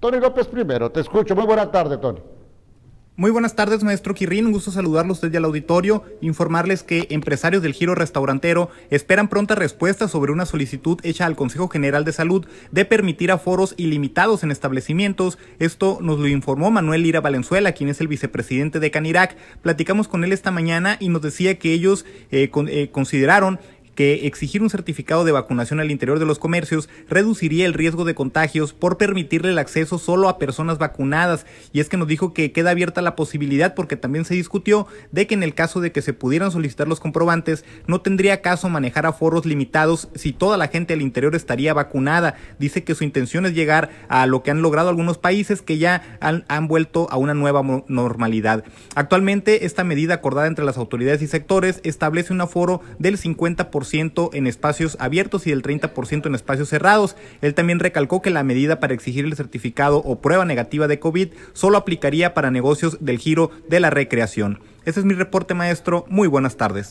Tony López primero, te escucho. Muy buena tarde, Tony. Muy buenas tardes, maestro Quirrín. Un gusto saludarlos desde el auditorio. Informarles que empresarios del giro restaurantero esperan pronta respuesta sobre una solicitud hecha al Consejo General de Salud de permitir aforos ilimitados en establecimientos. Esto nos lo informó Manuel Lira Valenzuela, quien es el vicepresidente de Canirac. Platicamos con él esta mañana y nos decía que ellos eh, eh, consideraron que exigir un certificado de vacunación al interior de los comercios reduciría el riesgo de contagios por permitirle el acceso solo a personas vacunadas. Y es que nos dijo que queda abierta la posibilidad, porque también se discutió, de que en el caso de que se pudieran solicitar los comprobantes, no tendría caso manejar aforos limitados si toda la gente al interior estaría vacunada. Dice que su intención es llegar a lo que han logrado algunos países que ya han, han vuelto a una nueva normalidad. Actualmente, esta medida acordada entre las autoridades y sectores establece un aforo del 50% en espacios abiertos y del 30% en espacios cerrados. Él también recalcó que la medida para exigir el certificado o prueba negativa de COVID solo aplicaría para negocios del giro de la recreación. Ese es mi reporte, maestro. Muy buenas tardes.